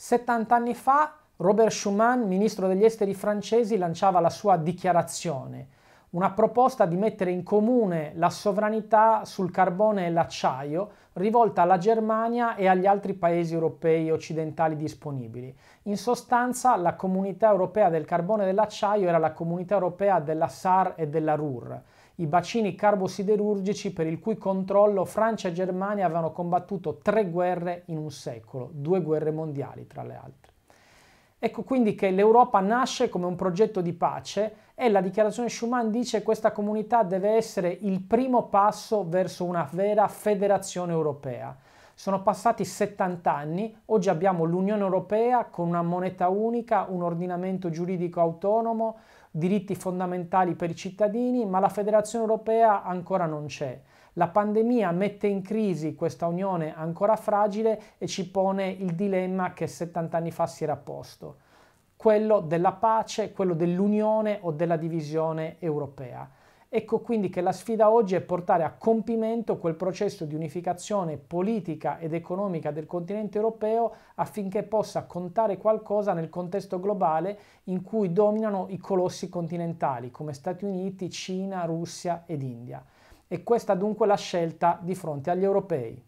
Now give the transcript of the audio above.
70 anni fa Robert Schuman, ministro degli esteri francesi, lanciava la sua dichiarazione, una proposta di mettere in comune la sovranità sul carbone e l'acciaio rivolta alla Germania e agli altri paesi europei occidentali disponibili. In sostanza la comunità europea del carbone e dell'acciaio era la comunità europea della SAR e della RUR i bacini carbosiderurgici per il cui controllo Francia e Germania avevano combattuto tre guerre in un secolo, due guerre mondiali tra le altre. Ecco quindi che l'Europa nasce come un progetto di pace e la dichiarazione Schumann dice che questa comunità deve essere il primo passo verso una vera federazione europea. Sono passati 70 anni, oggi abbiamo l'Unione Europea con una moneta unica, un ordinamento giuridico autonomo, diritti fondamentali per i cittadini, ma la Federazione Europea ancora non c'è. La pandemia mette in crisi questa unione ancora fragile e ci pone il dilemma che 70 anni fa si era posto, quello della pace, quello dell'unione o della divisione europea. Ecco quindi che la sfida oggi è portare a compimento quel processo di unificazione politica ed economica del continente europeo affinché possa contare qualcosa nel contesto globale in cui dominano i colossi continentali come Stati Uniti, Cina, Russia ed India. E questa dunque è la scelta di fronte agli europei.